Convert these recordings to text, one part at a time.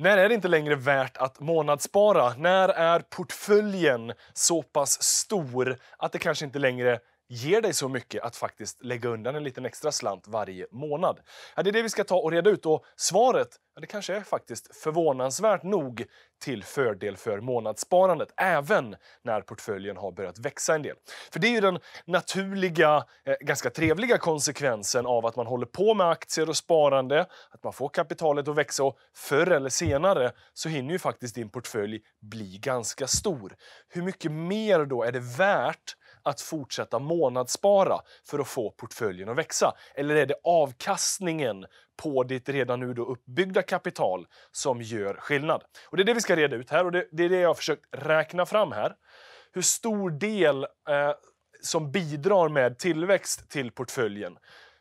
När är det inte längre värt att månadsspara? När är portföljen så pass stor att det kanske inte längre ger dig så mycket att faktiskt lägga undan en liten extra slant varje månad? Ja, det är det vi ska ta och reda ut och svaret ja, det kanske är faktiskt förvånansvärt nog till fördel för månadssparandet, även när portföljen har börjat växa en del. För det är ju den naturliga, eh, ganska trevliga konsekvensen av att man håller på med aktier och sparande, att man får kapitalet att växa och förr eller senare så hinner ju faktiskt din portfölj bli ganska stor. Hur mycket mer då är det värt att fortsätta månadsspara för att få portföljen att växa? Eller är det avkastningen på ditt redan nu då uppbyggda kapital som gör skillnad? Och Det är det vi ska reda ut här och det, är det jag har försökt räkna fram här. Hur stor del eh, som bidrar med tillväxt till portföljen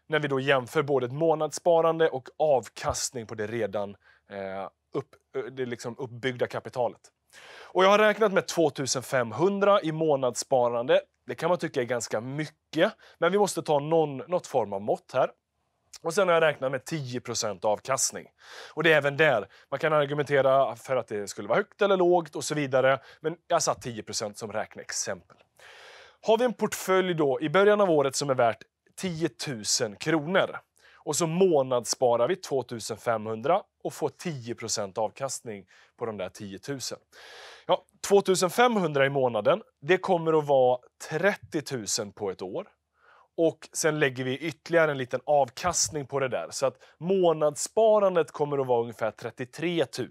när vi då jämför både ett månadssparande och avkastning på det redan eh, upp, eh, det liksom uppbyggda kapitalet. Och jag har räknat med 2500 i månadssparande det kan man tycka är ganska mycket, men vi måste ta någon, något form av mått här. Och sen har jag räknat med 10 avkastning. Och det är även där. Man kan argumentera för att det skulle vara högt eller lågt och så vidare. Men jag har satt 10 som räkneexempel. Har vi en portfölj då i början av året som är värt 10 000 kronor och så månadssparar vi 2 500 och får 10 avkastning på de där 10 000. Ja, 2500 i månaden, det kommer att vara 30 000 på ett år. Och sen lägger vi ytterligare en liten avkastning på det där. Så att månadssparandet kommer att vara ungefär 33 000.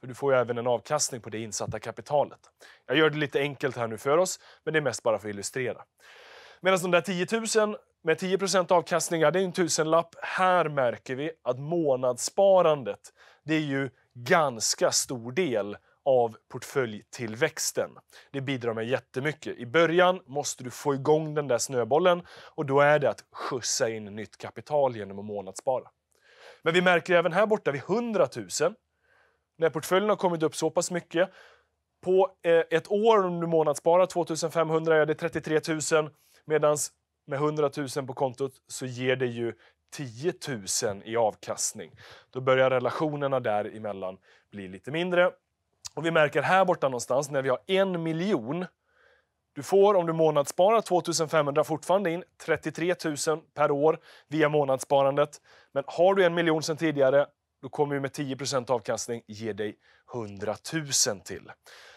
För du får ju även en avkastning på det insatta kapitalet. Jag gör det lite enkelt här nu för oss, men det är mest bara för att illustrera. Medan de där 10 000 med 10 avkastning, ja, det är en tusenlapp. Här märker vi att månadssparandet, det är ju ganska stor del av portföljtillväxten. Det bidrar med jättemycket. I början måste du få igång den där snöbollen och då är det att skjutsa in nytt kapital genom att månadsspara. Men vi märker även här borta vid 100 000, när portföljen har kommit upp så pass mycket, på eh, ett år om du månadssparar 2500 är det 33 000 medan med 100 000 på kontot så ger det ju 10 000 i avkastning. Då börjar relationerna däremellan bli lite mindre och vi märker här borta någonstans när vi har en miljon. Du får om du månadssparar 2500 fortfarande in 33 000 per år via månadssparandet. Men har du en miljon sen tidigare, då kommer vi med 10 avkastning ge dig 100 000 till.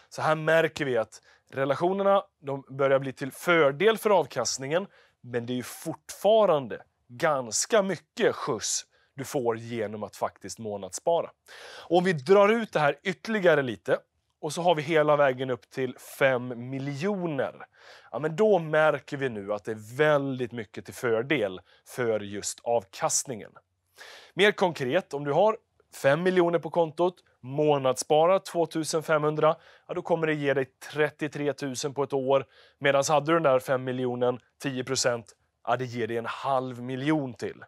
Så här märker vi att relationerna de börjar bli till fördel för avkastningen, men det är fortfarande ganska mycket skjuts du får genom att faktiskt månadsspara. Och om vi drar ut det här ytterligare lite och så har vi hela vägen upp till 5 miljoner. Ja, men då märker vi nu att det är väldigt mycket till fördel för just avkastningen. Mer konkret, om du har 5 miljoner på kontot, månadsspara 2500, ja, då kommer det ge dig 33 000 på ett år. Medan hade du den där 5 miljonen, 10 procent, ja, det ger dig en halv miljon till.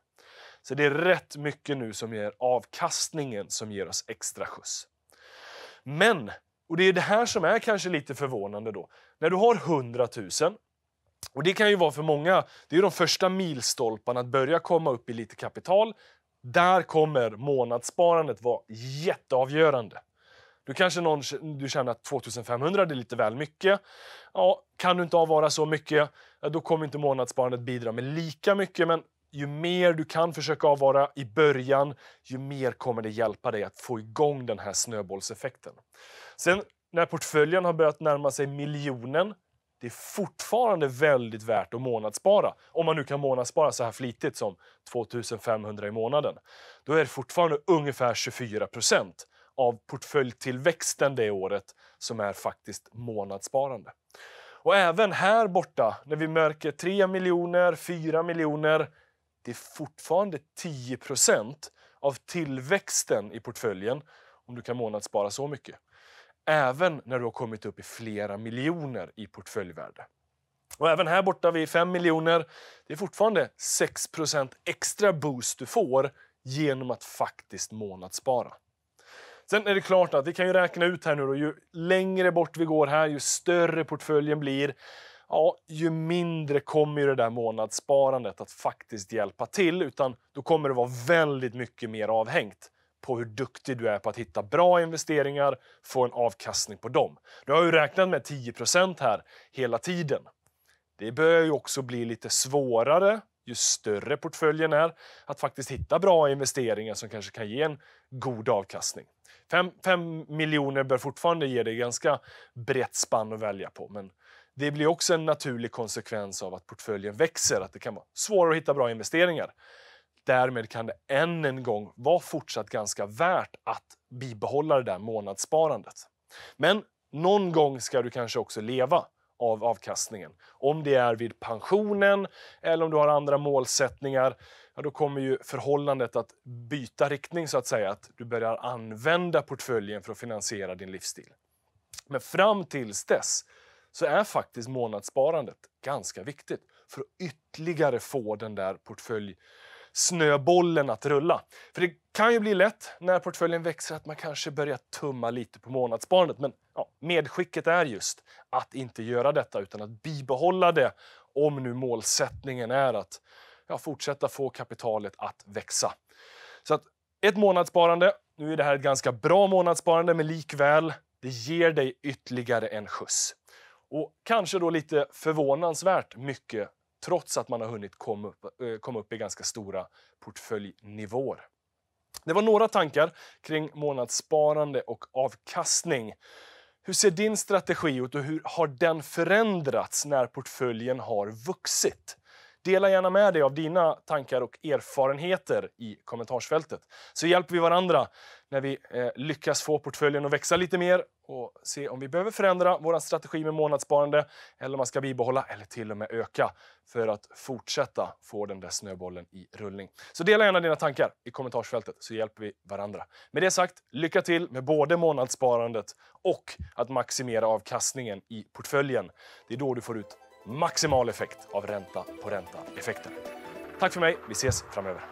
Så det är rätt mycket nu som ger avkastningen som ger oss extra skjuts. Men, och det är det här som är kanske lite förvånande då. När du har 100 000 och det kan ju vara för många, det är de första milstolparna att börja komma upp i lite kapital. Där kommer månadssparandet vara jätteavgörande. Du kanske någon, du känner att 2500 är lite väl mycket. Ja, kan du inte avvara så mycket, då kommer inte månadssparandet bidra med lika mycket. Men ju mer du kan försöka avvara i början, ju mer kommer det hjälpa dig att få igång den här snöbollseffekten. Sen när portföljen har börjat närma sig miljonen, det är fortfarande väldigt värt att månadsspara. Om man nu kan månadsspara så här flitigt som 2500 i månaden. Då är det fortfarande ungefär 24 procent av portföljtillväxten det året som är faktiskt månadssparande. Och även här borta, när vi märker 3 miljoner, 4 miljoner, det är fortfarande 10 av tillväxten i portföljen om du kan månadsspara så mycket. Även när du har kommit upp i flera miljoner i portföljvärde. Och även här borta vid 5 miljoner, det är fortfarande 6 extra boost du får genom att faktiskt månadsspara. Sen är det klart att vi kan ju räkna ut här nu då, ju längre bort vi går här, ju större portföljen blir, ja, ju mindre kommer ju det där månadssparandet att faktiskt hjälpa till, utan då kommer det vara väldigt mycket mer avhängt på hur duktig du är på att hitta bra investeringar, få en avkastning på dem. Du har ju räknat med 10 här hela tiden. Det börjar ju också bli lite svårare ju större portföljen är, att faktiskt hitta bra investeringar som kanske kan ge en god avkastning. 5 miljoner bör fortfarande ge dig ganska brett spann att välja på, men det blir också en naturlig konsekvens av att portföljen växer, att det kan vara svårare att hitta bra investeringar. Därmed kan det än en gång vara fortsatt ganska värt att bibehålla det där månadssparandet. Men någon gång ska du kanske också leva av avkastningen. Om det är vid pensionen eller om du har andra målsättningar, ja, då kommer ju förhållandet att byta riktning så att säga, att du börjar använda portföljen för att finansiera din livsstil. Men fram tills dess så är faktiskt månadssparandet ganska viktigt för att ytterligare få den där portföljsnöbollen att rulla. För det kan ju bli lätt när portföljen växer att man kanske börjar tumma lite på månadssparandet. Men ja, medskicket är just att inte göra detta utan att bibehålla det om nu målsättningen är att ja, fortsätta få kapitalet att växa. Så att ett månadssparande, nu är det här ett ganska bra månadssparande men likväl, det ger dig ytterligare en skjuts. Och kanske då lite förvånansvärt mycket trots att man har hunnit komma upp, eh, komma upp i ganska stora portföljnivåer. Det var några tankar kring månadssparande och avkastning. Hur ser din strategi ut och hur har den förändrats när portföljen har vuxit? Dela gärna med dig av dina tankar och erfarenheter i kommentarsfältet. Så hjälper vi varandra när vi eh, lyckas få portföljen att växa lite mer och se om vi behöver förändra vår strategi med månadssparande eller om man ska bibehålla eller till och med öka för att fortsätta få den där snöbollen i rullning. Så dela gärna dina tankar i kommentarsfältet så hjälper vi varandra. Med det sagt, lycka till med både månadssparandet och att maximera avkastningen i portföljen. Det är då du får ut maximal effekt av ränta på ränta-effekten. Tack för mig. Vi ses framöver.